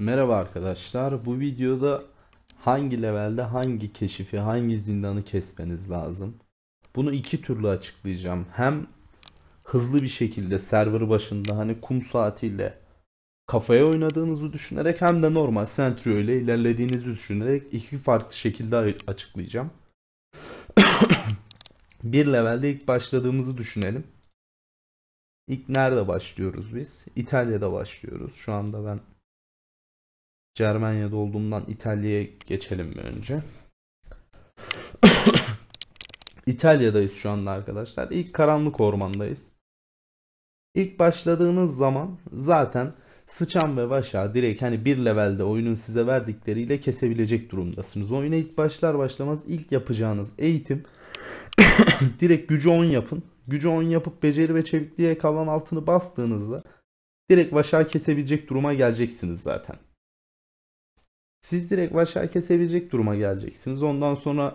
Merhaba arkadaşlar. Bu videoda hangi levelde hangi keşifi, hangi zindanı kesmeniz lazım? Bunu iki türlü açıklayacağım. Hem hızlı bir şekilde server başında hani kum saatiyle kafaya oynadığınızı düşünerek hem de normal sentrio ile ilerlediğinizi düşünerek iki farklı şekilde açıklayacağım. bir levelde ilk başladığımızı düşünelim. İlk nerede başlıyoruz biz? İtalya'da başlıyoruz. Şu anda ben Cermanya'da olduğumdan İtalya'ya geçelim mi önce? İtalya'dayız şu anda arkadaşlar. İlk karanlık ormandayız. İlk başladığınız zaman zaten sıçan ve vaşa direkt hani bir levelde oyunun size verdikleriyle kesebilecek durumdasınız. Oyuna ilk başlar başlamaz ilk yapacağınız eğitim direkt gücü 10 yapın. Gücü 10 yapıp beceri ve çevikliğe kalan altını bastığınızda direkt vaşa kesebilecek duruma geleceksiniz zaten siz direkt aşağı kesebilecek duruma geleceksiniz. Ondan sonra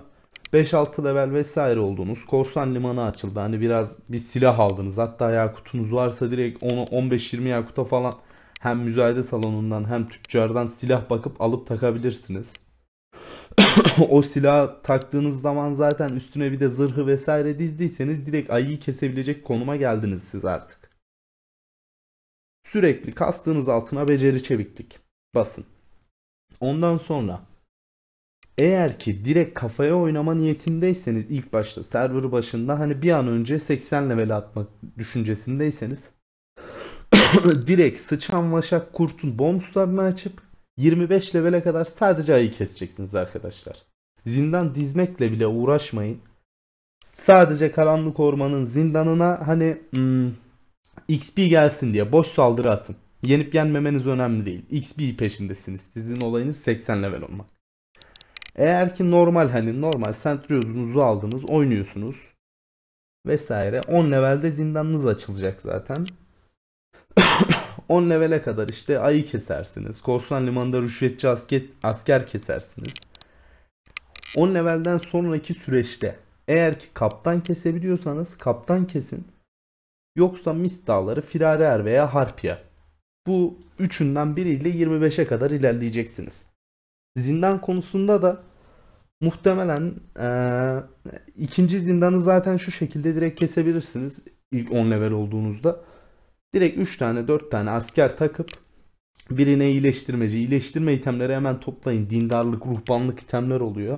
5-6 level vesaire oldunuz. Korsan limanı açıldı. Hani biraz bir silah aldınız. Hatta yakutunuz varsa direkt onu 15-20 yakuta falan hem müzayede salonundan hem tüccardan silah bakıp alıp takabilirsiniz. o silahı taktığınız zaman zaten üstüne bir de zırhı vesaire dizdiyseniz direkt ayıyı kesebilecek konuma geldiniz siz artık. Sürekli kastığınız altına beceri çeviklik basın. Ondan sonra eğer ki direkt kafaya oynama niyetindeyseniz ilk başta server başında hani bir an önce 80 level atmak düşüncesindeyseniz direkt sıçan vaşak kurtun bonuslarını açıp 25 levele kadar sadece ayı keseceksiniz arkadaşlar. Zindan dizmekle bile uğraşmayın. Sadece karanlık ormanın zindanına hani hmm, XP gelsin diye boş saldırı atın. Yenip yenmemeniz önemli değil. XP peşindesiniz. Sizin olayınız 80 level olmak. Eğer ki normal hani normal sentriozunuzu aldınız oynuyorsunuz vesaire 10 levelde zindanınız açılacak zaten. 10 levele kadar işte ayı kesersiniz. Korsan limanında rüşvetçi asker, asker kesersiniz. 10 levelden sonraki süreçte eğer ki kaptan kesebiliyorsanız kaptan kesin. Yoksa mis dağları, firarer er veya harpya bu üçünden biriyle 25'e kadar ilerleyeceksiniz. Zindan konusunda da muhtemelen e, ikinci zindanı zaten şu şekilde direkt kesebilirsiniz ilk 10 level olduğunuzda. Direkt 3 tane 4 tane asker takıp birine iyileştirmeci, iyileştirme itemleri hemen toplayın. Dindarlık, ruhbanlık itemler oluyor.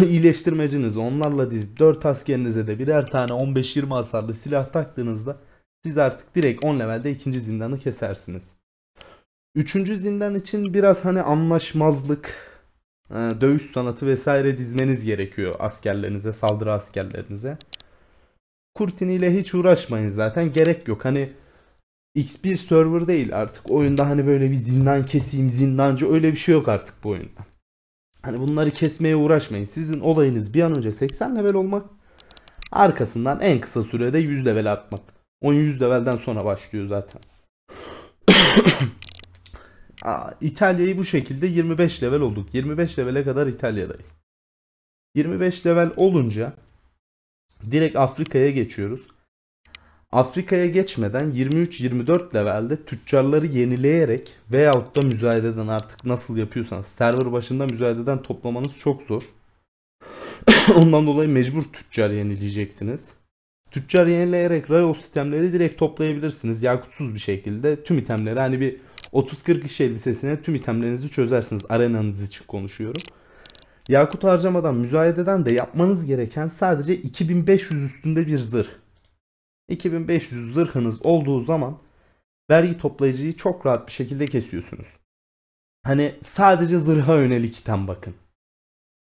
İyileştirmeciniz onlarla dizip 4 askerinize de birer tane 15-20 hasarlı silah taktığınızda siz artık direkt 10 levelde ikinci zindanı kesersiniz. Üçüncü zindan için biraz hani anlaşmazlık, e, dövüş sanatı vesaire dizmeniz gerekiyor askerlerinize, saldırı askerlerinize. Kurtini ile hiç uğraşmayın zaten gerek yok. Hani X1 server değil artık. Oyunda hani böyle bir zindan keseyim, zindancı öyle bir şey yok artık bu oyunda. Hani bunları kesmeye uğraşmayın. Sizin olayınız bir an önce 80 level olmak. Arkasından en kısa sürede 100 level atmak. 100 levelden sonra başlıyor zaten. İtalya'yı bu şekilde 25 level olduk. 25 levele kadar İtalya'dayız. 25 level olunca direkt Afrika'ya geçiyoruz. Afrika'ya geçmeden 23-24 levelde tüccarları yenileyerek veyahut da müzayededen artık nasıl yapıyorsanız server başında müzayededen toplamanız çok zor. Ondan dolayı mecbur tüccar yenileyeceksiniz. Tüccar yenileyerek rayol sistemleri direkt toplayabilirsiniz. Yakutsuz bir şekilde tüm itemleri hani bir 30-40 kişi elbisesine tüm itemlerinizi çözersiniz. Arenanız için konuşuyorum. Yakut harcamadan müzayededen de yapmanız gereken sadece 2500 üstünde bir zırh. 2500 zırhınız olduğu zaman vergi toplayıcıyı çok rahat bir şekilde kesiyorsunuz. Hani sadece zırha yönelik item bakın.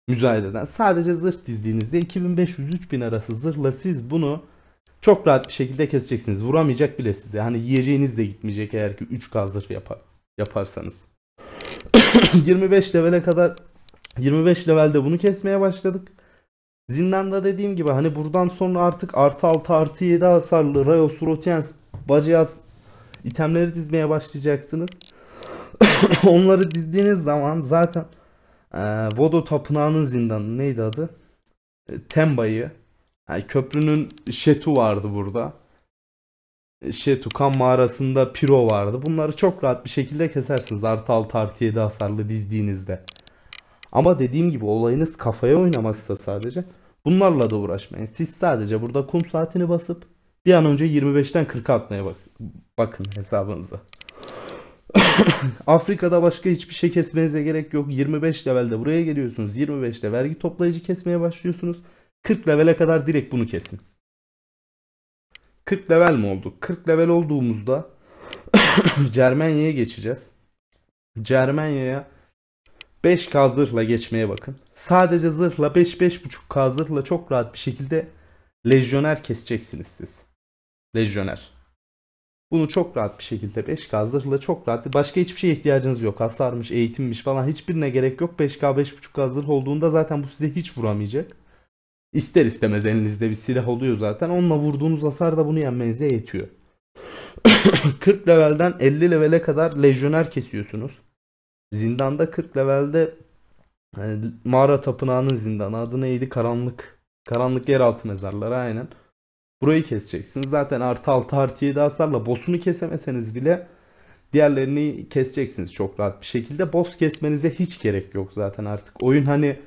Müzayededen sadece zırh dizdiğinizde 2500-3000 arası zırhla siz bunu çok rahat bir şekilde keseceksiniz. Vuramayacak bile size. Hani yiyeceğiniz de gitmeyecek eğer ki 3 kazdır yapar, yaparsanız. 25 levele kadar 25 levelde bunu kesmeye başladık. Zindanda dediğim gibi hani buradan sonra artık artı 6 artı 7 hasarlı Rayos, Rotiens, Bacayas itemleri dizmeye başlayacaksınız. Onları dizdiğiniz zaman zaten e, Vodo Tapınağı'nın zindanı neydi adı? E, Temba'yı yani köprünün Şetu vardı burada. E, şetu kan mağarasında Piro vardı. Bunları çok rahat bir şekilde kesersiniz artı 6 artı 7 hasarlı dizdiğinizde. Ama dediğim gibi olayınız kafaya oynamaksa sadece bunlarla da uğraşmayın. Siz sadece burada kum saatini basıp bir an önce 25'ten 40 atmaya bak bakın hesabınıza. Afrika'da başka hiçbir şey kesmenize gerek yok. 25 levelde buraya geliyorsunuz. 25'te vergi toplayıcı kesmeye başlıyorsunuz. 40 levele kadar direkt bunu kesin. 40 level mi oldu? 40 level olduğumuzda Cermanya'ya geçeceğiz. Cermanya'ya 5K geçmeye bakın. Sadece zırhla 5-5.5K çok rahat bir şekilde lejyoner keseceksiniz siz. Lejyoner. Bunu çok rahat bir şekilde 5K zırhla çok rahat. Başka hiçbir şeye ihtiyacınız yok. Hasarmış, eğitimmiş falan hiçbirine gerek yok. 5K 5.5K zırh olduğunda zaten bu size hiç vuramayacak. İster istemez elinizde bir silah oluyor zaten. Onunla vurduğunuz hasar da bunu yenmenize yetiyor. 40 levelden 50 levele kadar lejyoner kesiyorsunuz. Zindanda 40 levelde yani e, mağara tapınağının zindanı adı neydi? Karanlık. Karanlık yeraltı mezarları aynen. Burayı keseceksiniz. Zaten artı 6 artı 7 hasarla boss'unu kesemeseniz bile diğerlerini keseceksiniz çok rahat bir şekilde. Boss kesmenize hiç gerek yok zaten artık. Oyun hani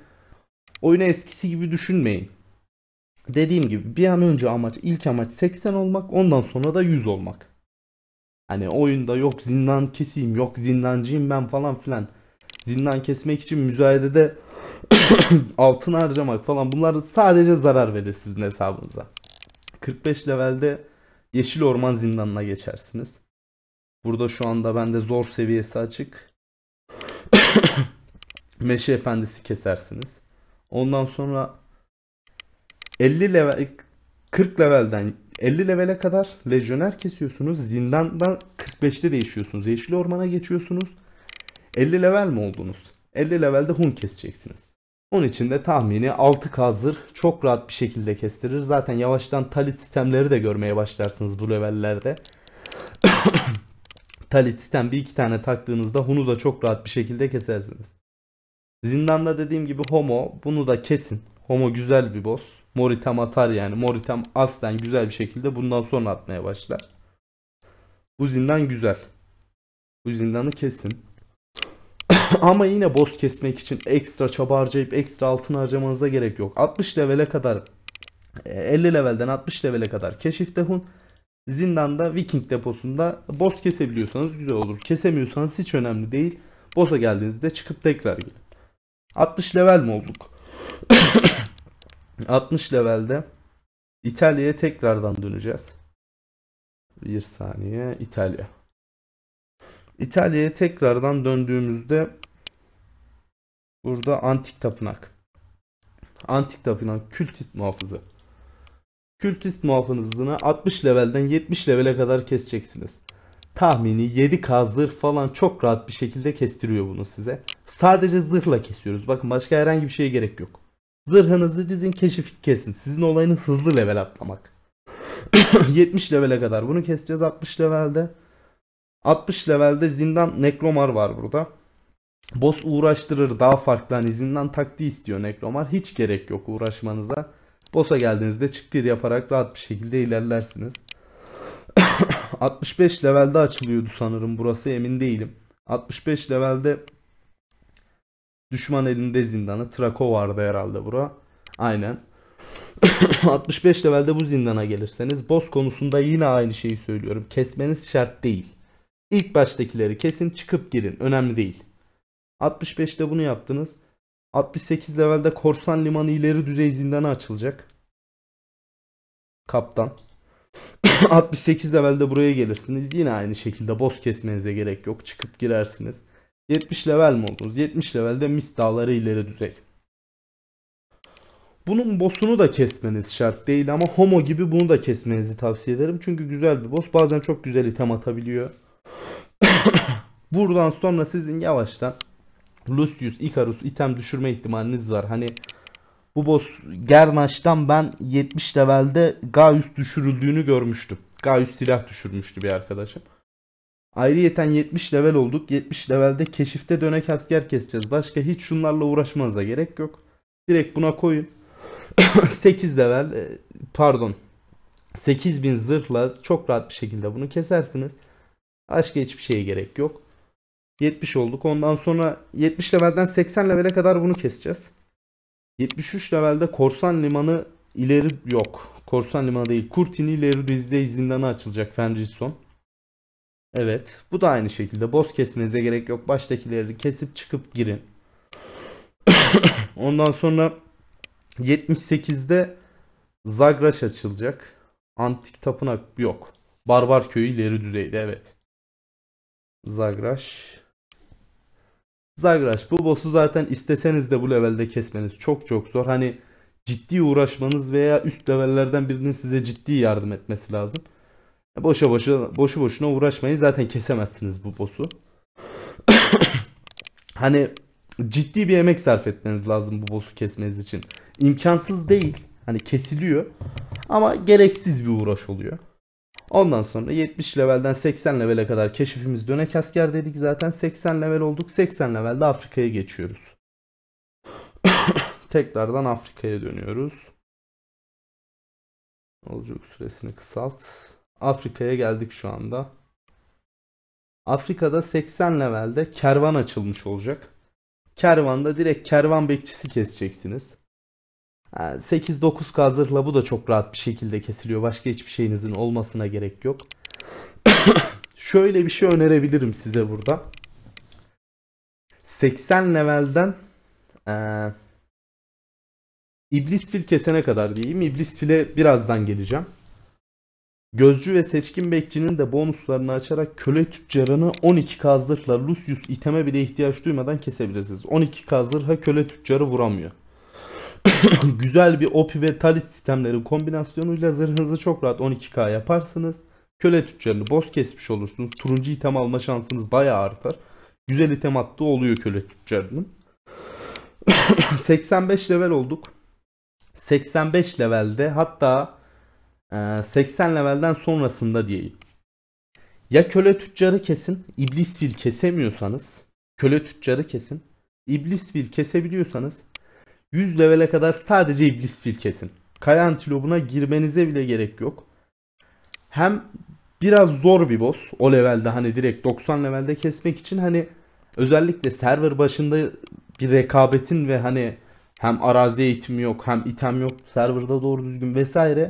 oyunu eskisi gibi düşünmeyin dediğim gibi bir an önce amaç ilk amaç 80 olmak ondan sonra da 100 olmak. Hani oyunda yok zindan keseyim yok zindancıyım ben falan filan. Zindan kesmek için müzayedede altın harcamak falan bunlar sadece zarar verir sizin hesabınıza. 45 levelde Yeşil Orman Zindanı'na geçersiniz. Burada şu anda bende zor seviyesi açık. Meşe Efendisi kesersiniz. Ondan sonra 50 level 40 levelden 50 levele kadar lejyoner kesiyorsunuz. Zindandan 45'te değişiyorsunuz. Yeşil ormana geçiyorsunuz. 50 level mi oldunuz? 50 levelde hun keseceksiniz. Onun için de tahmini 6 kazdır çok rahat bir şekilde kestirir. Zaten yavaştan talit sistemleri de görmeye başlarsınız bu levellerde. talit sistem bir iki tane taktığınızda hunu da çok rahat bir şekilde kesersiniz. Zindanda dediğim gibi homo bunu da kesin. Homo güzel bir boss. Moritem atar yani. Moritam aslen güzel bir şekilde bundan sonra atmaya başlar. Bu zindan güzel. Bu zindanı kesin. Ama yine boss kesmek için ekstra çaba harcayıp ekstra altın harcamanıza gerek yok. 60 levele kadar 50 e, levelden 60 levele kadar keşif dehun. Zindanda Viking deposunda boss kesebiliyorsanız güzel olur. Kesemiyorsanız hiç önemli değil. Boss'a geldiğinizde çıkıp tekrar gelin. 60 level mi olduk? 60 levelde İtalya'ya tekrardan döneceğiz. Bir saniye İtalya. İtalya'ya tekrardan döndüğümüzde burada antik tapınak. Antik tapınak kültist muhafızı. Kültist muhafızını 60 levelden 70 levele kadar keseceksiniz. Tahmini 7 kazdır falan çok rahat bir şekilde kestiriyor bunu size. Sadece zırhla kesiyoruz. Bakın başka herhangi bir şeye gerek yok. Zırhınızı dizin keşif kesin. Sizin olayınız hızlı level atlamak. 70 levele kadar bunu keseceğiz 60 levelde. 60 levelde zindan nekromar var burada. Boss uğraştırır daha farklı hani zindan taktiği istiyor nekromar. Hiç gerek yok uğraşmanıza. Boss'a geldiğinizde çıktır yaparak rahat bir şekilde ilerlersiniz. 65 levelde açılıyordu sanırım burası emin değilim. 65 levelde Düşman elinde zindanı. Trako vardı herhalde bura. Aynen. 65 levelde bu zindana gelirseniz boss konusunda yine aynı şeyi söylüyorum. Kesmeniz şart değil. İlk baştakileri kesin çıkıp girin. Önemli değil. 65'te bunu yaptınız. 68 levelde Korsan Limanı ileri düzey zindana açılacak. Kaptan. 68 levelde buraya gelirsiniz. Yine aynı şekilde boss kesmenize gerek yok. Çıkıp girersiniz. 70 level mi oldunuz? 70 levelde mis dağları ileri düzey. Bunun boss'unu da kesmeniz şart değil ama homo gibi bunu da kesmenizi tavsiye ederim. Çünkü güzel bir boss bazen çok güzel item atabiliyor. Buradan sonra sizin yavaştan Lucius, Icarus item düşürme ihtimaliniz var. Hani bu boss Gernaş'tan ben 70 levelde Gaius düşürüldüğünü görmüştüm. Gaius silah düşürmüştü bir arkadaşım. Ayrıyeten 70 level olduk. 70 levelde keşifte dönek asker keseceğiz. Başka hiç şunlarla uğraşmanıza gerek yok. Direkt buna koyun. 8 level e, pardon 8000 zırhla çok rahat bir şekilde bunu kesersiniz. Başka hiçbir şeye gerek yok. 70 olduk. Ondan sonra 70 levelden 80 levele kadar bunu keseceğiz. 73 levelde korsan limanı ileri yok. Korsan limanı değil. Kurtini ileri Rizde izinden açılacak Fenrison. Evet. Bu da aynı şekilde. Boz kesmenize gerek yok. Baştakileri kesip çıkıp girin. Ondan sonra 78'de Zagraş açılacak. Antik tapınak yok. Barbar köyü ileri düzeyde evet. Zagraş. Zagraş. Bu boss'u zaten isteseniz de bu levelde kesmeniz çok çok zor. Hani ciddi uğraşmanız veya üst levellerden birinin size ciddi yardım etmesi lazım. Boşa boşa, boşu boşuna uğraşmayın. Zaten kesemezsiniz bu boss'u. hani ciddi bir emek sarf etmeniz lazım bu boss'u kesmeniz için. İmkansız değil. Hani kesiliyor. Ama gereksiz bir uğraş oluyor. Ondan sonra 70 levelden 80 levele kadar keşifimiz dönek asker dedik zaten 80 level olduk 80 levelde Afrika'ya geçiyoruz. Tekrardan Afrika'ya dönüyoruz. Yolculuk süresini kısalt. Afrika'ya geldik şu anda. Afrika'da 80 levelde kervan açılmış olacak. Kervanda direkt kervan bekçisi keseceksiniz. 8-9 kazırla bu da çok rahat bir şekilde kesiliyor. Başka hiçbir şeyinizin olmasına gerek yok. Şöyle bir şey önerebilirim size burada. 80 levelden e, İblis fil kesene kadar diyeyim. İblis file birazdan geleceğim. Gözcü ve seçkin bekçinin de bonuslarını açarak köle tüccarını 12 kazdıkla Lucius iteme bile ihtiyaç duymadan kesebilirsiniz. 12 kazdırha köle tüccarı vuramıyor. Güzel bir opi ve talit sistemleri kombinasyonuyla zırhınızı çok rahat 12k yaparsınız. Köle tüccarını boz kesmiş olursunuz. Turuncu item alma şansınız bayağı artar. Güzel item attığı oluyor köle tüccarının. 85 level olduk. 85 levelde hatta 80 ee, levelden sonrasında diyeyim. Ya köle tüccarı kesin, iblis fil kesemiyorsanız, köle tüccarı kesin, iblis fil kesebiliyorsanız 100 levele kadar sadece iblis fil kesin. Kaya antilopuna girmenize bile gerek yok. Hem biraz zor bir boss o levelde hani direkt 90 levelde kesmek için hani özellikle server başında bir rekabetin ve hani hem arazi eğitimi yok hem item yok serverda doğru düzgün vesaire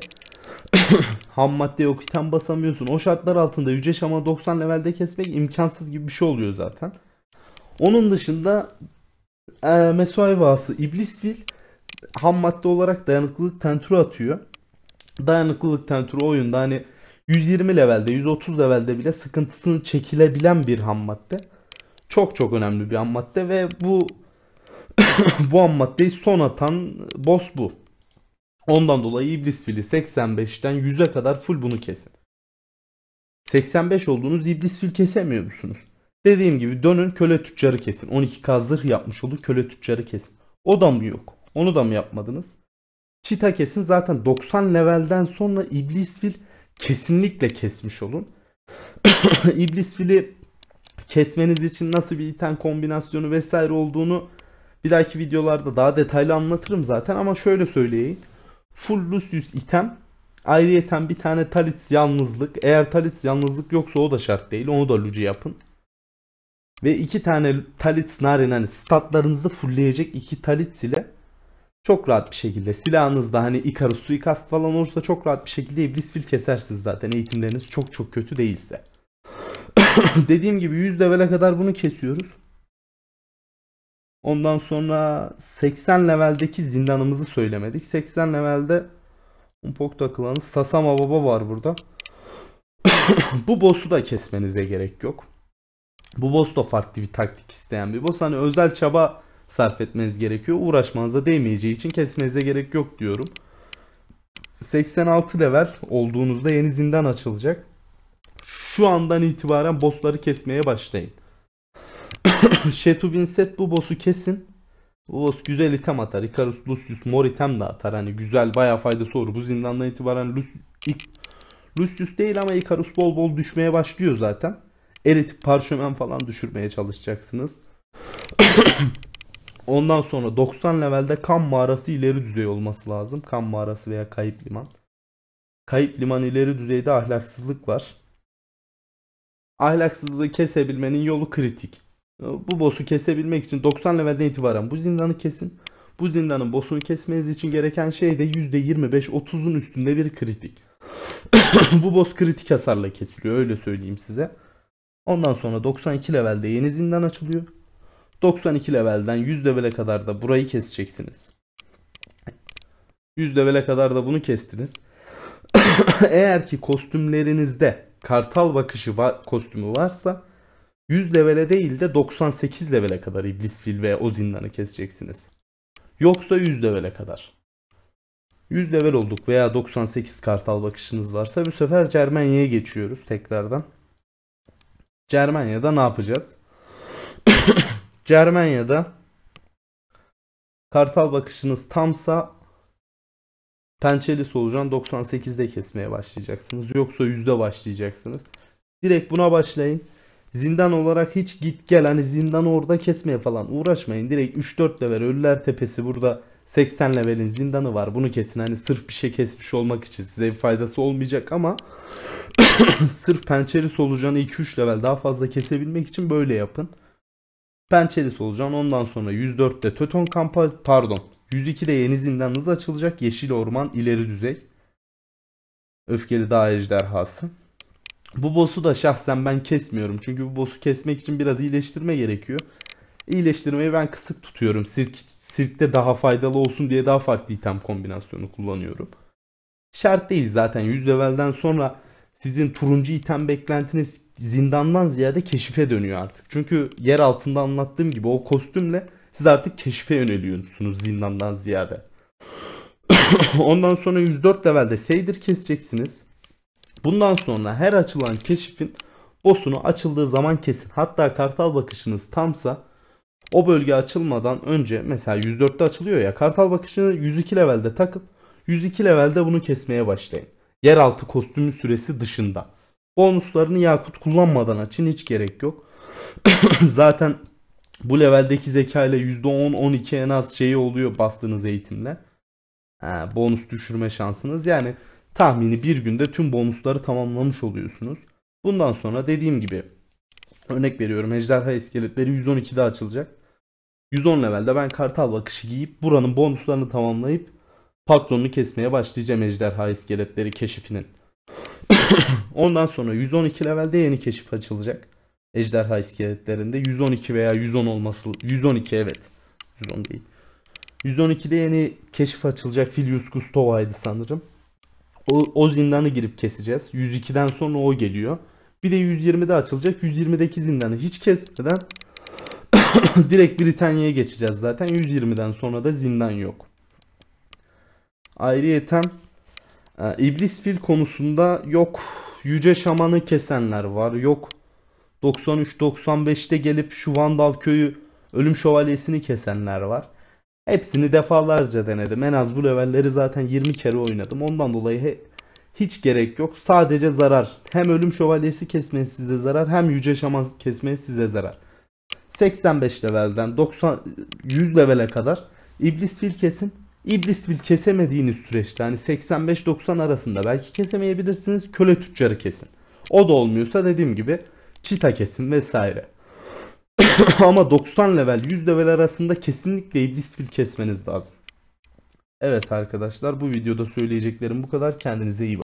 ham madde yok, okuten basamıyorsun. O şartlar altında Yüce Şam'a 90 levelde kesmek imkansız gibi bir şey oluyor zaten. Onun dışında e, Mesuay Vası İblisvil ham madde olarak dayanıklılık tenturu atıyor. Dayanıklılık tenturu oyunda hani 120 levelde 130 levelde bile sıkıntısını çekilebilen bir ham madde. Çok çok önemli bir ham madde ve bu bu ham maddeyi son atan boss bu. Ondan dolayı iblis fili 85'ten 100'e kadar full bunu kesin. 85 olduğunuz iblis fil kesemiyor musunuz? Dediğim gibi dönün köle tüccarı kesin. 12 kazdırh yapmış oldu köle tüccarı kesin. O da mı yok? Onu da mı yapmadınız? Çita kesin zaten 90 levelden sonra iblis fil kesinlikle kesmiş olun. İblis fili kesmeniz için nasıl bir item kombinasyonu vesaire olduğunu bir dahaki videolarda daha detaylı anlatırım zaten ama şöyle söyleyeyim full Lucius item. Ayrıyeten bir tane Talit yalnızlık. Eğer Talit yalnızlık yoksa o da şart değil. Onu da Luci yapın. Ve iki tane Talit Narin hani statlarınızı fullleyecek iki Talit ile çok rahat bir şekilde silahınızda hani Icarus suikast falan olursa çok rahat bir şekilde iblis fil kesersiniz zaten eğitimleriniz çok çok kötü değilse. Dediğim gibi 100 level'e kadar bunu kesiyoruz. Ondan sonra 80 leveldeki zindanımızı söylemedik. 80 levelde Umpok takılanı Sasama Baba var burada. bu boss'u da kesmenize gerek yok. Bu boss da farklı bir taktik isteyen bir boss. Hani özel çaba sarf etmeniz gerekiyor. Uğraşmanıza değmeyeceği için kesmenize gerek yok diyorum. 86 level olduğunuzda yeni zindan açılacak. Şu andan itibaren bossları kesmeye başlayın. Şetu Vincent bu boss'u kesin. Bu boss güzel item atar. Icarus Lucius mor item de atar. Hani güzel baya faydası olur. Bu zindandan itibaren Lus Lucius değil ama Icarus bol bol düşmeye başlıyor zaten. Elit parşömen falan düşürmeye çalışacaksınız. Ondan sonra 90 levelde kan mağarası ileri düzey olması lazım. Kan mağarası veya kayıp liman. Kayıp liman ileri düzeyde ahlaksızlık var. Ahlaksızlığı kesebilmenin yolu kritik. Bu boss'u kesebilmek için 90 levelden itibaren bu zindanı kesin. Bu zindanın boss'unu kesmeniz için gereken şey de %25-30'un üstünde bir kritik. bu boss kritik hasarla kesiliyor öyle söyleyeyim size. Ondan sonra 92 levelde yeni zindan açılıyor. 92 levelden 100 levele kadar da burayı keseceksiniz. 100 levele kadar da bunu kestiniz. Eğer ki kostümlerinizde kartal bakışı va kostümü varsa 100 levele değil de 98 levele kadar iblis fil ve o zindanı keseceksiniz. Yoksa 100 levele kadar. 100 level olduk veya 98 kartal bakışınız varsa bu sefer Cermanya'ya geçiyoruz tekrardan. Cermanya'da ne yapacağız? Cermanya'da kartal bakışınız tamsa pençeli solucan 98'de kesmeye başlayacaksınız. Yoksa yüzde başlayacaksınız. Direkt buna başlayın. Zindan olarak hiç git gel hani zindanı orada kesmeye falan uğraşmayın. Direkt 3-4 level Ölüler Tepesi burada 80 levelin zindanı var. Bunu kesin hani sırf bir şey kesmiş olmak için size bir faydası olmayacak ama sırf pençeli solucanı 2-3 level daha fazla kesebilmek için böyle yapın. Pençeli solucan ondan sonra 104'te Töton kampı pardon 102'de yeni zindanınız açılacak. Yeşil orman ileri düzey. Öfkeli dağ ejderhası. Bu boss'u da şahsen ben kesmiyorum. Çünkü bu boss'u kesmek için biraz iyileştirme gerekiyor. İyileştirmeyi ben kısık tutuyorum. Sirk, sirkte daha faydalı olsun diye daha farklı item kombinasyonu kullanıyorum. Şart değil zaten 100 levelden sonra sizin turuncu item beklentiniz zindandan ziyade keşife dönüyor artık. Çünkü yer altında anlattığım gibi o kostümle siz artık keşife yöneliyorsunuz zindandan ziyade. Ondan sonra 104 levelde Seydir keseceksiniz. Bundan sonra her açılan keşifin bosunu açıldığı zaman kesin. Hatta kartal bakışınız tamsa o bölge açılmadan önce mesela 104'te açılıyor ya kartal bakışını 102 levelde takıp 102 levelde bunu kesmeye başlayın. Yeraltı kostümü süresi dışında. Bonuslarını yakut kullanmadan açın hiç gerek yok. Zaten bu leveldeki zeka ile %10-12 en az şeyi oluyor bastığınız eğitimle. Ha, bonus düşürme şansınız. Yani tahmini bir günde tüm bonusları tamamlamış oluyorsunuz. Bundan sonra dediğim gibi örnek veriyorum ejderha iskeletleri 112'de açılacak. 110 levelde ben kartal bakışı giyip buranın bonuslarını tamamlayıp patronunu kesmeye başlayacağım ejderha iskeletleri keşifinin. Ondan sonra 112 levelde yeni keşif açılacak. Ejderha iskeletlerinde 112 veya 110 olması 112 evet. 110 değil. 112'de yeni keşif açılacak Filius Gustova'ydı sanırım. O, o zindanı girip keseceğiz. 102'den sonra o geliyor. Bir de 120'de açılacak. 120'deki zindanı hiç kesmeden direkt Britanya'ya geçeceğiz zaten. 120'den sonra da zindan yok. Ayrıyeten e, İblis fil konusunda yok Yüce Şaman'ı kesenler var. Yok 93-95'te gelip şu Vandal köyü Ölüm Şövalyesini kesenler var. Hepsini defalarca denedim. En az bu levelleri zaten 20 kere oynadım. Ondan dolayı he, hiç gerek yok. Sadece zarar. Hem ölüm şövalyesi kesmeye size zarar hem yüce şaman kesmeye size zarar. 85 levelden 90 100 levele kadar iblis fil kesin. İblis fil kesemediğiniz süreçte hani 85-90 arasında belki kesemeyebilirsiniz. Köle tüccarı kesin. O da olmuyorsa dediğim gibi çita kesin vesaire. Ama 90 level 100 level arasında kesinlikle iblis fil kesmeniz lazım. Evet arkadaşlar bu videoda söyleyeceklerim bu kadar. Kendinize iyi bakın.